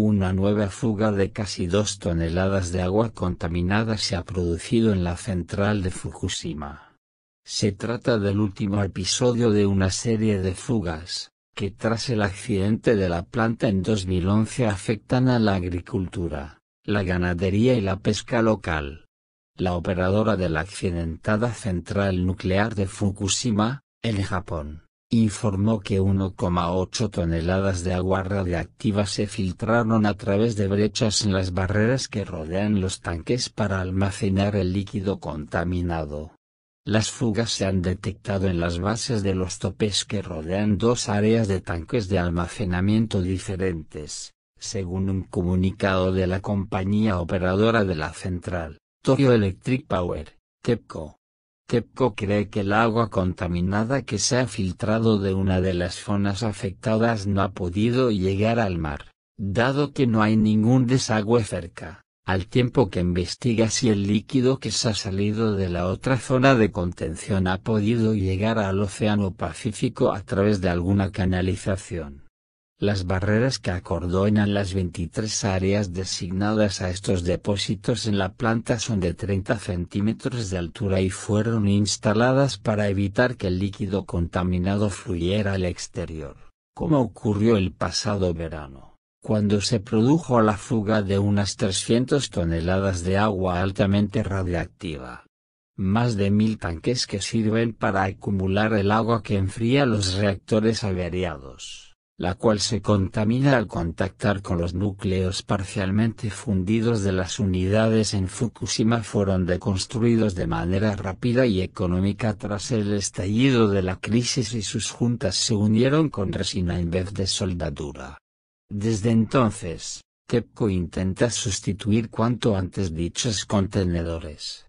Una nueva fuga de casi dos toneladas de agua contaminada se ha producido en la central de Fukushima. Se trata del último episodio de una serie de fugas, que tras el accidente de la planta en 2011 afectan a la agricultura, la ganadería y la pesca local. La operadora de la accidentada central nuclear de Fukushima, en Japón, informó que 1,8 toneladas de agua radiactiva se filtraron a través de brechas en las barreras que rodean los tanques para almacenar el líquido contaminado. Las fugas se han detectado en las bases de los topes que rodean dos áreas de tanques de almacenamiento diferentes, según un comunicado de la compañía operadora de la central, Tokyo Electric Power, TEPCO. TEPCO cree que el agua contaminada que se ha filtrado de una de las zonas afectadas no ha podido llegar al mar, dado que no hay ningún desagüe cerca, al tiempo que investiga si el líquido que se ha salido de la otra zona de contención ha podido llegar al Océano Pacífico a través de alguna canalización. Las barreras que acordonan las 23 áreas designadas a estos depósitos en la planta son de 30 centímetros de altura y fueron instaladas para evitar que el líquido contaminado fluyera al exterior, como ocurrió el pasado verano, cuando se produjo la fuga de unas 300 toneladas de agua altamente radiactiva más de mil tanques que sirven para acumular el agua que enfría los reactores averiados la cual se contamina al contactar con los núcleos parcialmente fundidos de las unidades en Fukushima fueron deconstruidos de manera rápida y económica tras el estallido de la crisis y sus juntas se unieron con resina en vez de soldadura. Desde entonces, TEPCO intenta sustituir cuanto antes dichos contenedores